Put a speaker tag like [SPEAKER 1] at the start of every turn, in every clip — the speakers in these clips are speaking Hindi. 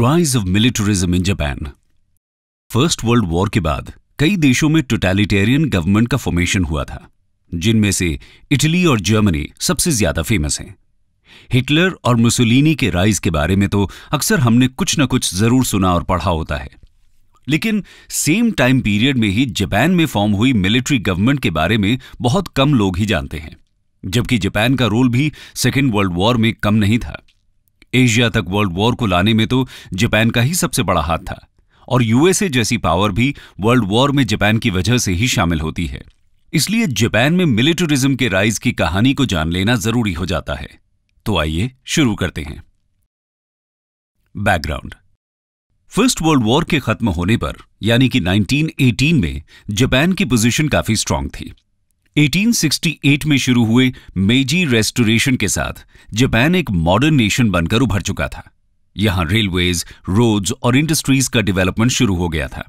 [SPEAKER 1] rise of militarism in Japan first world war के बाद कई देशों में टोटेलिटेरियन गवर्नमेंट का फॉर्मेशन हुआ था जिनमें से इटली और जर्मनी सबसे ज्यादा फेमस हैं हिटलर और मुसोलिनी के राइज के बारे में तो अक्सर हमने कुछ न कुछ जरूर सुना और पढ़ा होता है लेकिन सेम टाइम पीरियड में ही जापान में फॉर्म हुई मिलिट्री गवर्नमेंट के बारे में बहुत कम लोग ही जानते हैं जबकि जापान का रोल भी सेकेंड वर्ल्ड वॉर में कम नहीं था एशिया तक वर्ल्ड वॉर को लाने में तो जापान का ही सबसे बड़ा हाथ था और यूएसए जैसी पावर भी वर्ल्ड वॉर में जापान की वजह से ही शामिल होती है इसलिए जापान में मिलिटरिज्म के राइज की कहानी को जान लेना जरूरी हो जाता है तो आइए शुरू करते हैं बैकग्राउंड फर्स्ट वर्ल्ड वॉर के खत्म होने पर यानी कि 1918 में जापान की पोजीशन काफी स्ट्रांग थी 1868 में शुरू हुए मेजी रेस्टोरेशन के साथ जापान एक मॉडर्न नेशन बनकर उभर चुका था यहां रेलवेज रोड्स और इंडस्ट्रीज का डेवलपमेंट शुरू हो गया था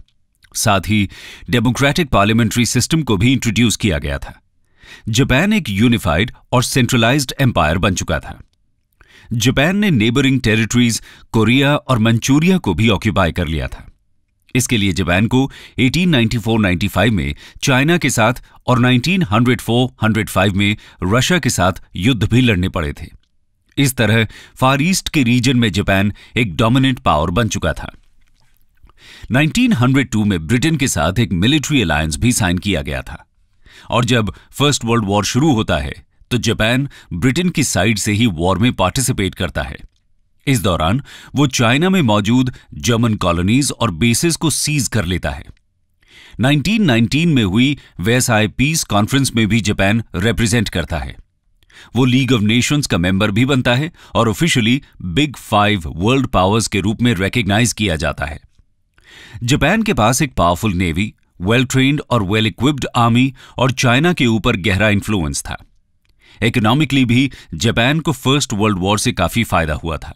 [SPEAKER 1] साथ ही डेमोक्रेटिक पार्लियामेंट्री सिस्टम को भी इंट्रोड्यूस किया गया था जापान एक यूनिफाइड और सेंट्रलाइज्ड एम्पायर बन चुका था जापान ने नेबरिंग टेरिटरीज कोरिया और मंचूरिया को भी ऑक्यूपाई कर लिया था इसके लिए जापान को 1894-95 में चाइना के साथ और 1904-105 में रशिया के साथ युद्ध भी लड़ने पड़े थे इस तरह फार ईस्ट के रीजन में जापान एक डोमिनेंट पावर बन चुका था 1902 में ब्रिटेन के साथ एक मिलिट्री अलायंस भी साइन किया गया था और जब फर्स्ट वर्ल्ड वॉर शुरू होता है तो जापान ब्रिटेन की साइड से ही वॉर में पार्टिसिपेट करता है इस दौरान वो चाइना में मौजूद जर्मन कॉलोनीज और बेसिस को सीज कर लेता है 1919 में हुई वेसाई पीस कॉन्फ्रेंस में भी जापान रिप्रेजेंट करता है वो लीग ऑफ नेशंस का मेंबर भी बनता है और officially big five world powers के रूप में रिकग्नाइज किया जाता है जापान के पास एक पावरफुल नेवी वेल ट्रेन्ड और वेल इक्विप्ड आर्मी और चाइना के ऊपर गहरा इन्फ्लुएंस था इकोनॉमिकली भी जापान को फर्स्ट वर्ल्ड वॉर से काफी फायदा हुआ था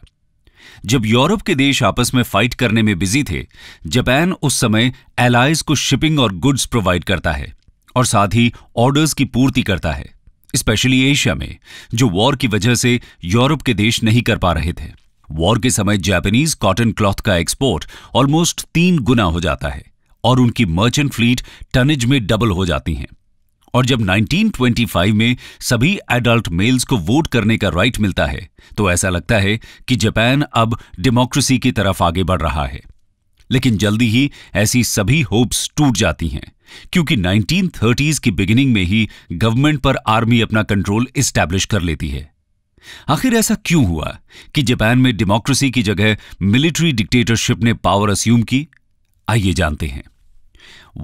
[SPEAKER 1] जब यूरोप के देश आपस में फाइट करने में बिजी थे जापान उस समय एलाइज को शिपिंग और गुड्स प्रोवाइड करता है और साथ ही ऑर्डर्स की पूर्ति करता है स्पेशली एशिया में जो वॉर की वजह से यूरोप के देश नहीं कर पा रहे थे वॉर के समय जापानीज कॉटन क्लॉथ का एक्सपोर्ट ऑलमोस्ट तीन गुना हो जाता है और उनकी मर्चेंट फ्लीट टनेज में डबल हो जाती हैं और जब 1925 में सभी एडल्ट मेल्स को वोट करने का राइट मिलता है तो ऐसा लगता है कि जापान अब डेमोक्रेसी की तरफ आगे बढ़ रहा है लेकिन जल्दी ही ऐसी सभी होप्स टूट जाती हैं क्योंकि 1930s की बिगिनिंग में ही गवर्नमेंट पर आर्मी अपना कंट्रोल इस्टेब्लिश कर लेती है आखिर ऐसा क्यों हुआ कि जापान में डेमोक्रेसी की जगह मिलिट्री डिक्टेटरशिप ने पावर अस्यूम की आइए जानते हैं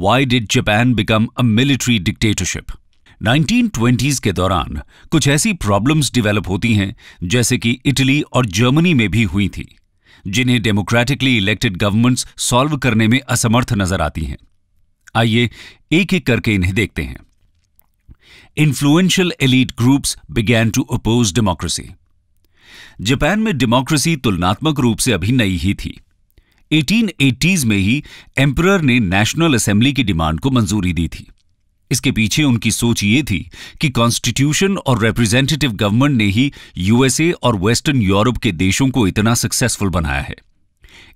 [SPEAKER 1] why did Japan become a military dictatorship 1920s के दौरान कुछ ऐसी प्रॉब्लम्स डेवलप होती हैं जैसे कि इटली और जर्मनी में भी हुई थी जिन्हें डेमोक्रेटिकली इलेक्टेड गवर्नमेंट्स सॉल्व करने में असमर्थ नजर आती हैं आइए एक एक करके इन्हें देखते हैं influential elite groups began to oppose democracy Japan में डेमोक्रेसी तुलनात्मक रूप से अभी नई ही थी 1880s में ही एम्पर ने नेशनल असेंबली की डिमांड को मंजूरी दी थी इसके पीछे उनकी सोच ये थी कि कॉन्स्टिट्यूशन और रिप्रेजेंटेटिव गवर्नमेंट ने ही यूएसए और वेस्टर्न यूरोप के देशों को इतना सक्सेसफुल बनाया है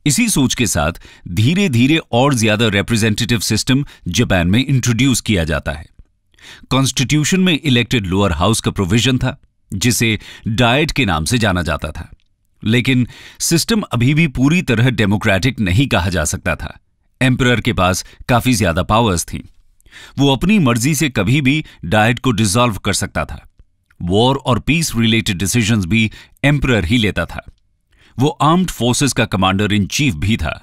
[SPEAKER 1] इसी सोच के साथ धीरे धीरे और ज्यादा रिप्रेजेंटेटिव सिस्टम जापान में इंट्रोड्यूस किया जाता है कॉन्स्टिट्यूशन में इलेक्टेड लोअर हाउस का प्रोविजन था जिसे डायट के नाम से जाना जाता था लेकिन सिस्टम अभी भी पूरी तरह डेमोक्रेटिक नहीं कहा जा सकता था एम्प्रर के पास काफी ज्यादा पावर्स थी वो अपनी मर्जी से कभी भी डायट को डिसॉल्व कर सकता था वॉर और पीस रिलेटेड डिसीजंस भी एम्प्रर ही लेता था वो आर्म्ड फोर्सेस का कमांडर इन चीफ भी था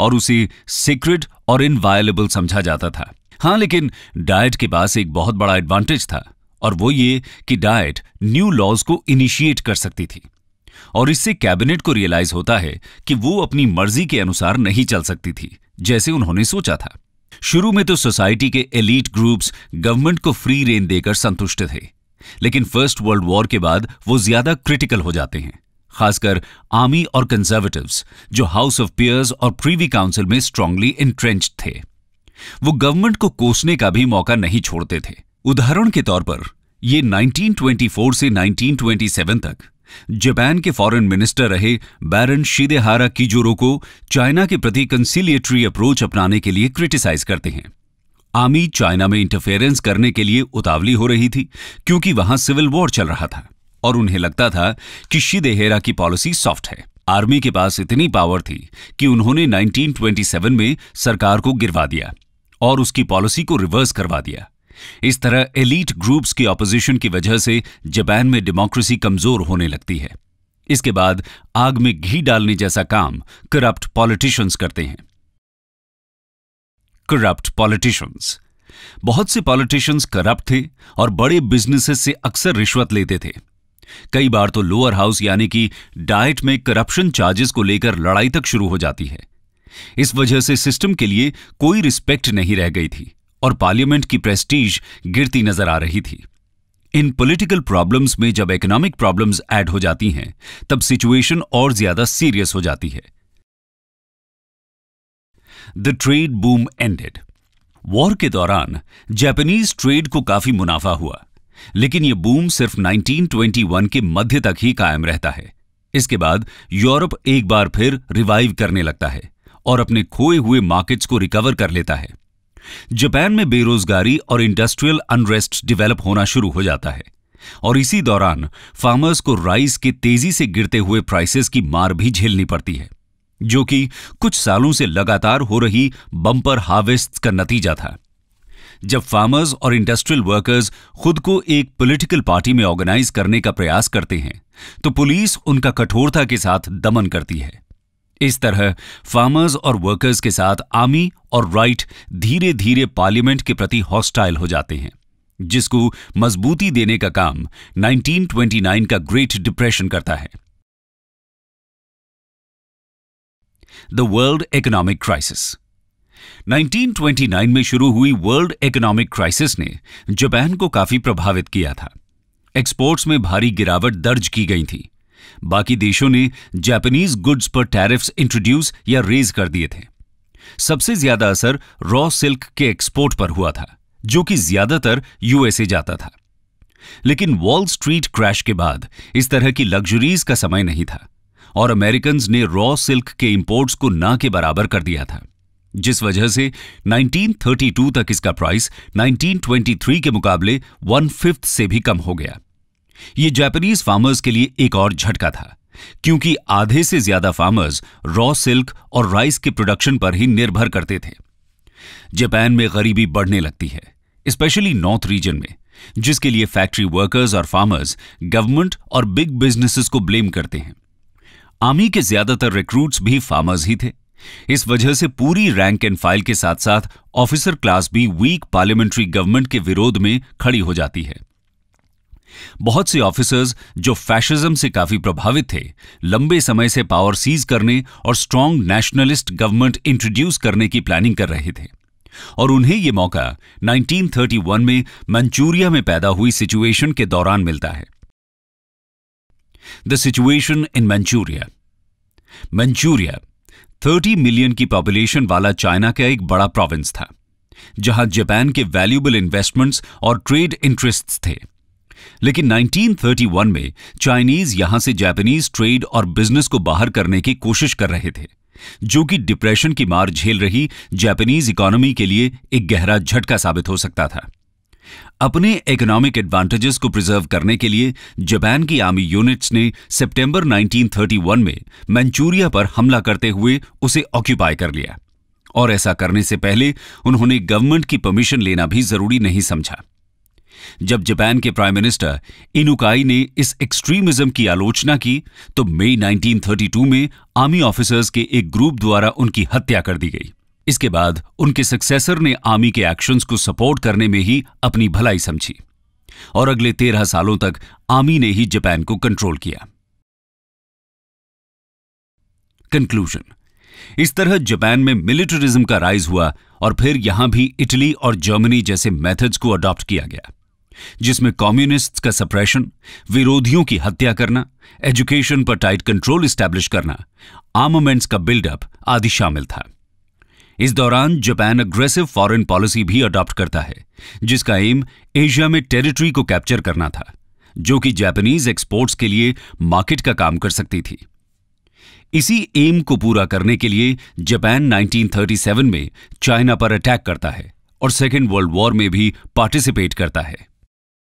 [SPEAKER 1] और उसे सीक्रेट और इनवायलेबल समझा जाता था हाँ लेकिन डायट के पास एक बहुत बड़ा एडवांटेज था और वो ये कि डायट न्यू लॉज को इनिशिएट कर सकती थी और इससे कैबिनेट को रियलाइज होता है कि वो अपनी मर्जी के अनुसार नहीं चल सकती थी जैसे उन्होंने सोचा था शुरू में तो सोसाइटी के एलिट ग्रुप्स गवर्नमेंट को फ्री रेन देकर संतुष्ट थे लेकिन फर्स्ट वर्ल्ड वॉर के बाद वो ज्यादा क्रिटिकल हो जाते हैं खासकर आर्मी और कंजर्वेटिव्स जो हाउस ऑफ पियर्स और प्रीवी काउंसिल में स्ट्रांगली इंट्रेंच थे वो गवर्नमेंट को कोसने का भी मौका नहीं छोड़ते थे उदाहरण के तौर पर ये 1924 से 1927 तक जापान के फॉरेन मिनिस्टर रहे बैरन शिदेहारा कीजोरो को चाइना के प्रति कंसिलियटरी अप्रोच अपनाने के लिए क्रिटिसाइज करते हैं आर्मी चाइना में इंटरफेरेंस करने के लिए उतावली हो रही थी क्योंकि वहां सिविल वॉर चल रहा था और उन्हें लगता था कि शिदेहेरा की पॉलिसी सॉफ्ट है आर्मी के पास इतनी पावर थी कि उन्होंने 1927 में सरकार को गिरवा दिया और उसकी पॉलिसी को रिवर्स करवा दिया इस तरह एलिट ग्रुप्स की ऑपोजिशन की वजह से जापान में डेमोक्रेसी कमजोर होने लगती है इसके बाद आग में घी डालने जैसा काम करप्ट पॉलिटिशियंस करते हैं करप्ट पॉलिटिशियंस बहुत से पॉलिटिशियंस करप्ट थे और बड़े बिजनेसेस से अक्सर रिश्वत लेते थे कई बार तो लोअर हाउस यानी कि डाइट में करप्शन चार्जेस को लेकर लड़ाई तक शुरू हो जाती है इस वजह से सिस्टम के लिए कोई रिस्पेक्ट नहीं रह गई थी और पार्लियामेंट की प्रेस्टीज गिरती नजर आ रही थी इन पॉलिटिकल प्रॉब्लम्स में जब इकोनॉमिक प्रॉब्लम्स ऐड हो जाती हैं तब सिचुएशन और ज्यादा सीरियस हो जाती है the trade boom ended war के दौरान जापानीज ट्रेड को काफी मुनाफा हुआ लेकिन यह बूम सिर्फ 1921 के मध्य तक ही कायम रहता है इसके बाद यूरोप एक बार फिर रिवाइव करने लगता है और अपने खोए हुए मार्केट्स को रिकवर कर लेता है जापान में बेरोजगारी और इंडस्ट्रियल अनरेस्ट डेवलप होना शुरू हो जाता है और इसी दौरान फार्मर्स को राइस के तेजी से गिरते हुए प्राइसेस की मार भी झेलनी पड़ती है जो कि कुछ सालों से लगातार हो रही बम्पर हार्वेस्ट का नतीजा था जब फार्मर्स और इंडस्ट्रियल वर्कर्स खुद को एक पॉलिटिकल पार्टी में ऑर्गेनाइज करने का प्रयास करते हैं तो पुलिस उनका कठोरता के साथ दमन करती है इस तरह फार्मर्स और वर्कर्स के साथ आर्मी और राइट धीरे धीरे पार्लियामेंट के प्रति हॉस्टाइल हो जाते हैं जिसको मजबूती देने का काम 1929 का ग्रेट डिप्रेशन करता है द वर्ल्ड इकोनॉमिक क्राइसिस 1929 में शुरू हुई वर्ल्ड इकोनॉमिक क्राइसिस ने जापान को काफी प्रभावित किया था एक्सपोर्ट्स में भारी गिरावट दर्ज की गई थी बाकी देशों ने जापानीज गुड्स पर टैरिफ्स इंट्रोड्यूस या रेज कर दिए थे सबसे ज्यादा असर रॉ सिल्क के एक्सपोर्ट पर हुआ था जो कि ज्यादातर यूएसए जाता था लेकिन वॉल स्ट्रीट क्रैश के बाद इस तरह की लग्जरीज का समय नहीं था और अमेरिकन ने रॉ सिल्क के इंपोर्ट्स को ना के बराबर कर दिया था जिस वजह से 1932 तक इसका प्राइस 1923 के मुकाबले वन फिफ्थ से भी कम हो गया ये जापानीज फार्मर्स के लिए एक और झटका था क्योंकि आधे से ज्यादा फार्मर्स रॉ सिल्क और राइस के प्रोडक्शन पर ही निर्भर करते थे जापान में गरीबी बढ़ने लगती है स्पेशली नॉर्थ रीजन में जिसके लिए फैक्ट्री वर्कर्स और फार्मर्स गवर्नमेंट और बिग बिजनेसेस को ब्लेम करते हैं आर्मी के ज्यादातर रिक्रूट्स भी फार्मर्स ही थे इस वजह से पूरी रैंक एंड फाइल के साथ साथ ऑफिसर क्लास भी वीक पार्लियामेंट्री गवर्नमेंट के विरोध में खड़ी हो जाती है बहुत से ऑफिसर्स जो फैशिज्म से काफी प्रभावित थे लंबे समय से पावर सीज करने और स्ट्रांग नेशनलिस्ट गवर्नमेंट इंट्रोड्यूस करने की प्लानिंग कर रहे थे और उन्हें यह मौका 1931 में मंचूरिया में पैदा हुई सिचुएशन के दौरान मिलता है the situation in Manchuria Manchuria 30 million की पॉपुलेशन वाला चाइना का एक बड़ा प्रोविंस था जहां जापान के वैल्यूबल इन्वेस्टमेंट्स और ट्रेड इंटरेस्ट्स थे लेकिन 1931 में चाइनीज यहां से जापानीज ट्रेड और बिजनेस को बाहर करने की कोशिश कर रहे थे जो कि डिप्रेशन की मार झेल रही जापानीज इकोनॉमी के लिए एक गहरा झटका साबित हो सकता था अपने इकोनॉमिक एडवांटेजेस को प्रिजर्व करने के लिए जापान की आर्मी यूनिट्स ने सितंबर 1931 में मैंचूरिया पर हमला करते हुए उसे ऑक्यूपाई कर लिया और ऐसा करने से पहले उन्होंने गवर्नमेंट की परमिशन लेना भी जरूरी नहीं समझा जब जापान के प्राइम मिनिस्टर इनुकाई ने इस एक्सट्रीमिज्म की आलोचना की तो मई 1932 में आर्मी ऑफिसर्स के एक ग्रुप द्वारा उनकी हत्या कर दी गई इसके बाद उनके सक्सेसर ने आर्मी के एक्शंस को सपोर्ट करने में ही अपनी भलाई समझी और अगले तेरह सालों तक आर्मी ने ही जापान को कंट्रोल किया कंक्लूजन इस तरह जापान में मिलिटरिज्म का राइज हुआ और फिर यहां भी इटली और जर्मनी जैसे मेथड्स को अडॉप्ट किया गया जिसमें कम्युनिस्ट्स का सप्रेशन विरोधियों की हत्या करना एजुकेशन पर टाइट कंट्रोल स्टैब्लिश करना आर्मामेंट्स का बिल्डअप आदि शामिल था इस दौरान जापान अग्रेसिव फॉरेन पॉलिसी भी अडॉप्ट करता है जिसका एम एशिया में टेरिटरी को कैप्चर करना था जो कि जापानीज एक्सपोर्ट्स के लिए मार्केट का काम कर सकती थी इसी एम को पूरा करने के लिए जापान 1937 में चाइना पर अटैक करता है और सेकेंड वर्ल्ड वॉर में भी पार्टिसिपेट करता है